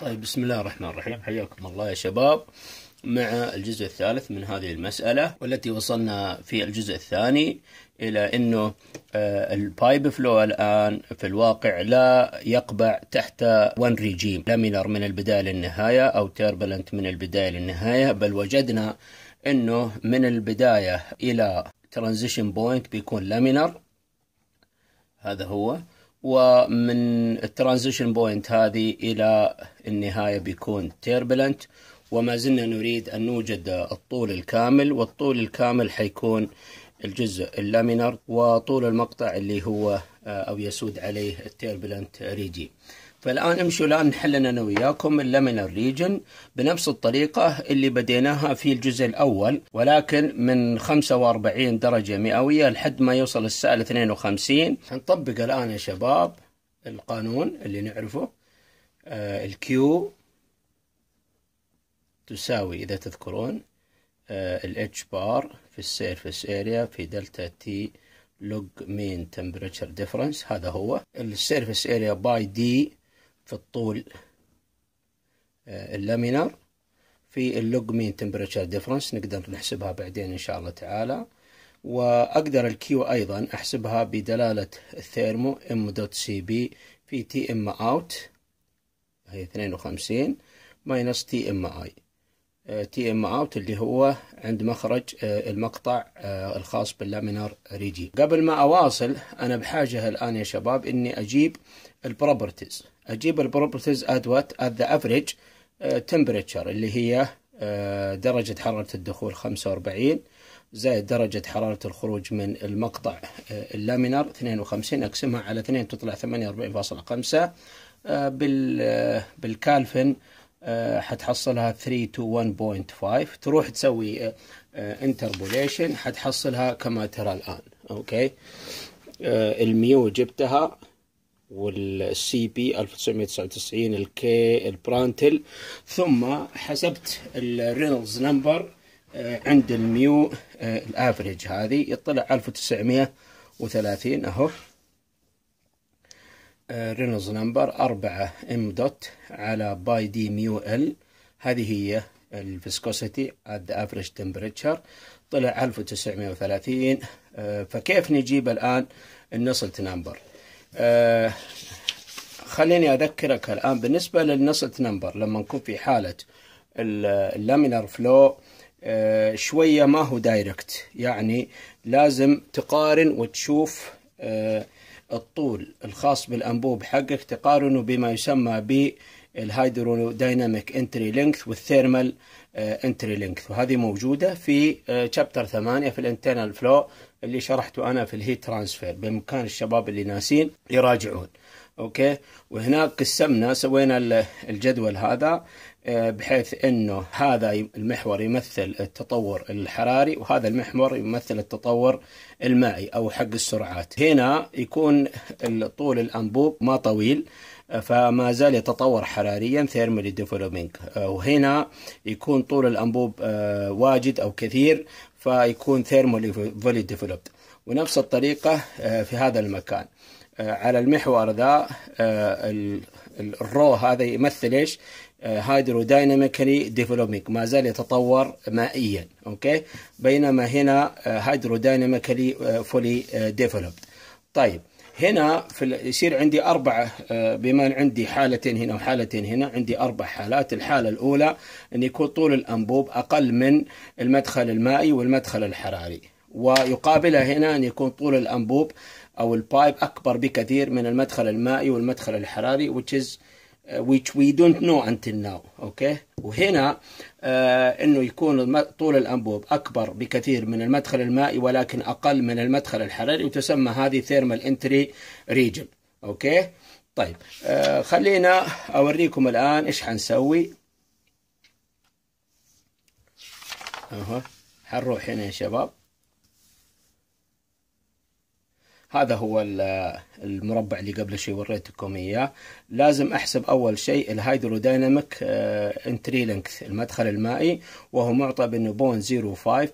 طيب بسم الله الرحمن الرحيم حياكم الله يا شباب مع الجزء الثالث من هذه المسألة والتي وصلنا في الجزء الثاني إلى أنه آه، البايب فلو الآن في الواقع لا يقبع تحت ون ريجيم لامينر من البداية للنهاية أو تيربلنت من البداية للنهاية بل وجدنا أنه من البداية إلى ترانزيشن بوينت بيكون لامينر هذا هو ومن الترانزيشن بوينت هذه إلى النهاية بيكون تيربلنت وما زلنا نريد أن نوجد الطول الكامل والطول الكامل حيكون الجزء اللامينر وطول المقطع اللي هو أو يسود عليه التيربلنت ريجي فالآن امشوا الآن نحلنا أنا وياكم اللمنر ريجن بنفس الطريقة اللي بديناها في الجزء الأول ولكن من 45 درجة مئوية لحد ما يوصل السائل 52 هنطبق الآن يا شباب القانون اللي نعرفه آه، الكيو تساوي إذا تذكرون آه، الاتش بار في السيرفس اريا في دلتا تي لوج مين تمبريتشر ديفرنس هذا هو السيرفس اريا باي دي في الطول آه، اللامينار في اللوج مين تمبرتشر ديفرنس نقدر نحسبها بعدين ان شاء الله تعالى واقدر الكيو ايضا احسبها بدلاله الثيرمو ام دوت سي بي في تي ام اوت هي 52 ماينس تي ام اي تي ام اوت اللي هو عند مخرج آه، المقطع آه، الخاص باللامينار ريجي قبل ما اواصل انا بحاجه الان يا شباب اني اجيب البروبرتيز اجيب البروبرتيز ادوات وات ذا افريج تمبريتشر اللي هي آه، درجه حراره الدخول 45 زائد درجة حرارة الخروج من المقطع اللامينار 52 أقسمها على 2 تطلع 48.5 بالكالفن آه، حتحصلها 3 1.5 تروح تسوي انتربوليشن آه، آه، حتحصلها كما ترى الآن أوكي الميو جبتها والسي بي 1999 الكي البرانتل ثم حسبت الرينولز نمبر عند الميو الافريج هذه يطلع 1930 اهو رينولدز نمبر 4 ام دوت على باي دي ميو ال هذه هي الفيسكوسيتي اد افريج تمبريتشر طلع 1930 آه، فكيف نجيب الان النصلت نمبر آه، خليني اذكرك الان بالنسبه للنصلت نمبر لما نكون في حاله اللامينر آه، فلو شويه ما هو دايركت يعني لازم تقارن وتشوف الطول الخاص بالأنبوب حقك تقارنه بما يسمى بالهيدروديناميك انتري لينكث والثيرمال انتري لينكث وهذه موجودة في uh, آه، 8 في الانترنال فلو اللي شرحته أنا في الهيت ترانسفير بإمكان الشباب اللي ناسين يراجعون أوكي وهناك قسمنا سوينا الجدول هذا آه، بحيث انه هذا المحور يمثل التطور الحراري وهذا المحور يمثل التطور المائي او حق السرعات هنا يكون طول الانبوب ما طويل آه، فما زال يتطور حراريا ثيرمالي ديفلوبينج آه، وهنا يكون طول الانبوب واجد او كثير فيكون ثيرمالي فولي ديفلوبد ونفس الطريقه في هذا المكان على المحور ذا الرو هذا يمثل ايش؟ هيدرودايناميكالي آه، ديفلوبينج ما زال يتطور مائيا اوكي بينما هنا هيدرودايناميكالي فولي ديفلوبد طيب هنا في يصير عندي أربعة آه، بما عندي حالتين هنا وحالتين هنا عندي أربع حالات الحالة الأولى أن يكون طول الأنبوب أقل من المدخل المائي والمدخل الحراري ويقابلها هنا أن يكون طول الأنبوب أو البايب أكبر بكثير من المدخل المائي والمدخل الحراري which is Uh, which we don't know until now اوكي وهنا آه انه يكون طول الانبوب اكبر بكثير من المدخل المائي ولكن اقل من المدخل الحراري وتسمى هذه ثيرمال انتري ريجن اوكي طيب آه خلينا اوريكم الان ايش حنسوي اهو حنروح هنا يا شباب هذا هو المربع اللي قبل شوي وريتكم اياه لازم احسب اول شيء الهيدروديناميك انتري آه، لينكث المدخل المائي وهو معطى بانه بون 0.5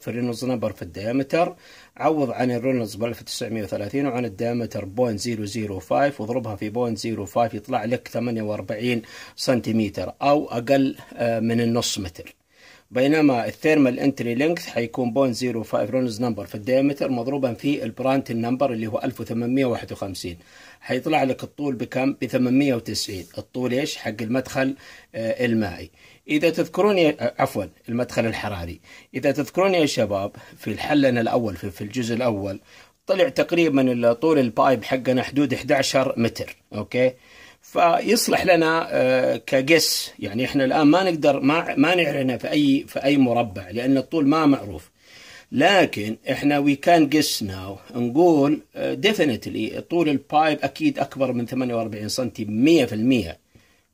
في الرينولز نمبر في الديامتر عوض عن الرينولز ب 1930 وعن الديامتر بون 0.005 واضربها في بون 0.5 يطلع لك 48 سنتيمتر او اقل آه، من النص متر بينما الثيرمال انتري لينكث حيكون 0.05 رونز نمبر في الديامتر مضروبا في البرانت نمبر اللي هو 1851 حيطلع لك الطول بكم ب 890 الطول ايش حق المدخل آه، المائي اذا تذكرون يا آه، عفوا المدخل الحراري اذا تذكرون يا شباب في الحلنا الاول في الجزء الاول طلع تقريبا طول البايب حقنا حدود 11 متر اوكي فيصلح لنا آه، كقس يعني احنا الان ما نقدر ما ما نعرفنا في اي في اي مربع لان الطول ما معروف لكن احنا وي كان جس ناو نقول ديفينتلي آه، طول البايب اكيد اكبر من 48 سم 100%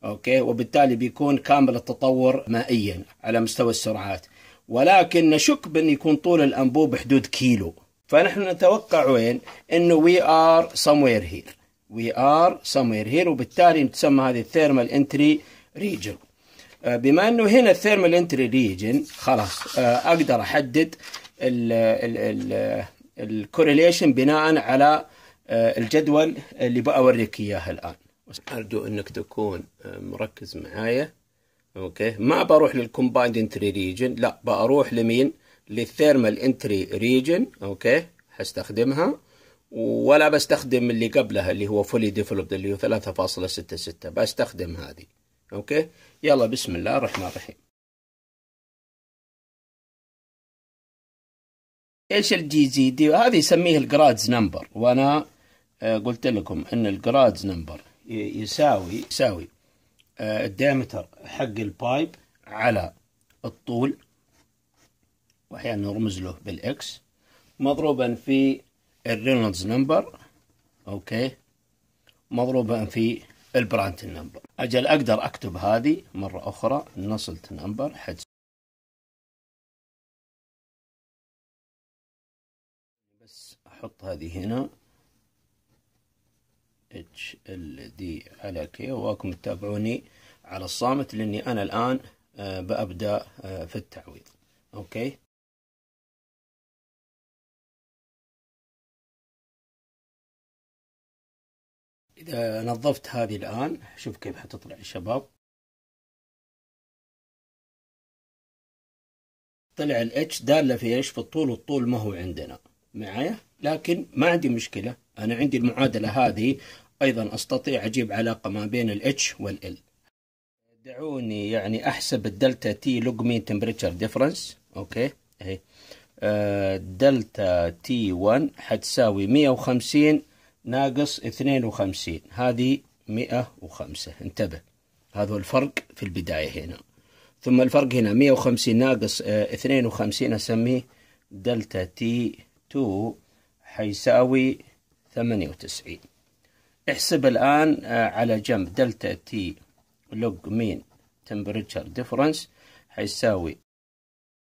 اوكي وبالتالي بيكون كامل التطور مائيا على مستوى السرعات ولكن نشك بان يكون طول الانبوب بحدود كيلو فنحن نتوقع وين انه وي ار سموير هير we are somewhere here وبالتالي تسمى هذه الثيرمال انتري ريجن بما انه هنا الثيرمال انتري ريجن خلاص آه، اقدر احدد الكورليشن بناء على آه، الجدول اللي بوريك اياه الان ارجو انك تكون آه، مركز معايا اوكي ما بروح للكومبايند انتري ريجن لا بروح لمين للثيرمال انتري ريجن اوكي حستخدمها ولا بستخدم اللي قبلها اللي هو فولي ديفلوبد اللي هو 3.66 بستخدم هذه اوكي يلا بسم الله الرحمن الرحيم ايش الجي زي دي هذه يسميه الجرادز نمبر وانا آه، قلت لكم ان الجرادز نمبر يساوي يساوي آه، الدايمتر حق البايب على الطول واحيانا نرمز له بالاكس مضروبا في الرينولدز نمبر اوكي مضروبا في البرانت نمبر اجل اقدر اكتب هذه مره اخرى نصلت نمبر حد بس احط هذه هنا اتش ال دي على كي واكم تتابعوني على الصامت لاني انا الان آه، بأبدأ آه، في التعويض اوكي إذا نظفت هذه الآن شوف كيف حتطلع يا شباب طلع الاتش دالة في ايش في الطول والطول ما هو عندنا معايا لكن ما عندي مشكلة أنا عندي المعادلة هذه أيضا أستطيع أجيب علاقة ما بين الاتش والال دعوني يعني أحسب الدلتا تي لوج مين تمبريتشر ديفرنس أوكي إيه. أهي دلتا تي 1 حتساوي 150 ناقص اثنين وخمسين هذه مئة وخمسة انتبه هذا الفرق في البداية هنا ثم الفرق هنا مئة وخمسين ناقص آه، اثنين وخمسين أسميه دلتا تي تو حيساوي ثمانية وتسعين احسب الآن آه، على جنب دلتا تي لوج مين تمبريتشر ديفرنس حيساوي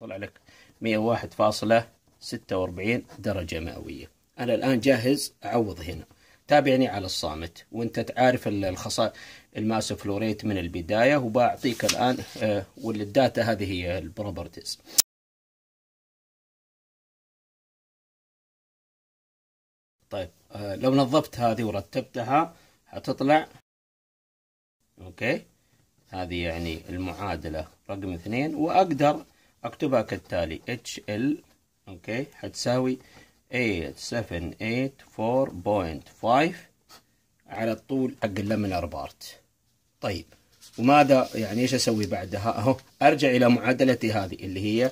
طلع لك مئة واحد فاصلة ستة وأربعين درجة مئوية أنا الآن جاهز أعوض هنا تابعني على الصامت وانت تعرف الخصائص الماس فلوريت من البداية وبعطيك الآن آه، والداتا هذه هي البروبرتيز طيب آه، لو نظفت هذه ورتبتها حتطلع اوكي هذه يعني المعادلة رقم اثنين واقدر اكتبها كالتالي HL اوكي حتساوي 874.5 على الطول أقل من أربارت طيب وماذا يعني ايش اسوي بعدها اهو ارجع الى معادلتي هذه اللي هي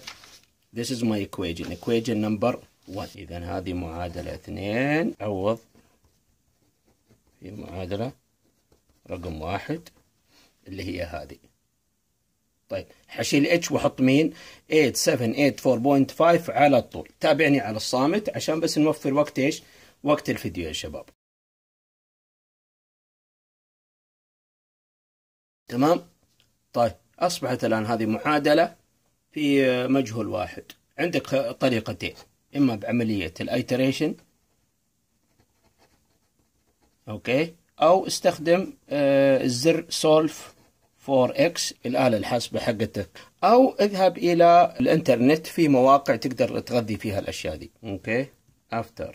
this is my equation equation number one اذا هذه معادله اثنين عوض في معادله رقم واحد اللي هي هذه طيب حشيل اتش واحط مين 8784.5 على الطول تابعني على الصامت عشان بس نوفر وقت ايش وقت الفيديو يا شباب تمام طيب أصبحت الآن هذه معادلة في مجهول واحد عندك طريقتين إما بعملية الايتريشن أوكي أو استخدم آه، الزر سولف 4x الآلة الحاسبة حقتك أو اذهب إلى الإنترنت في مواقع تقدر تغذي فيها الأشياء دي أوكي after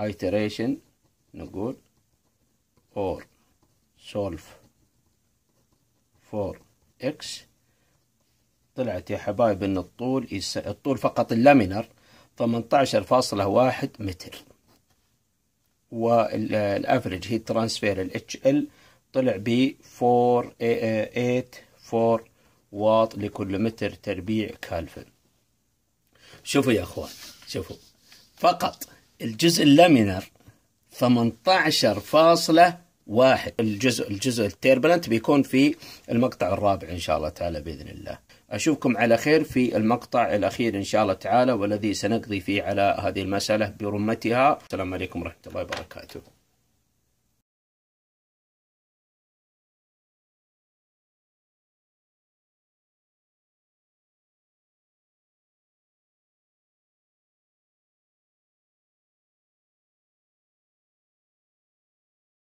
iteration نقول or solve 4 x طلعت يا حبايب ان الطول يس... الطول فقط اللامينر 18.1 متر والافرج هي ترانسفير ال HL ال طلع ب 4.84 إيه إيه واط لكل متر تربيع كالفن شوفوا يا اخوان شوفوا فقط الجزء اللامينر 18.1 الجزء الجزء التيربلنت بيكون في المقطع الرابع ان شاء الله تعالى باذن الله اشوفكم على خير في المقطع الاخير ان شاء الله تعالى والذي سنقضي فيه على هذه المساله برمتها السلام عليكم ورحمه الله وبركاته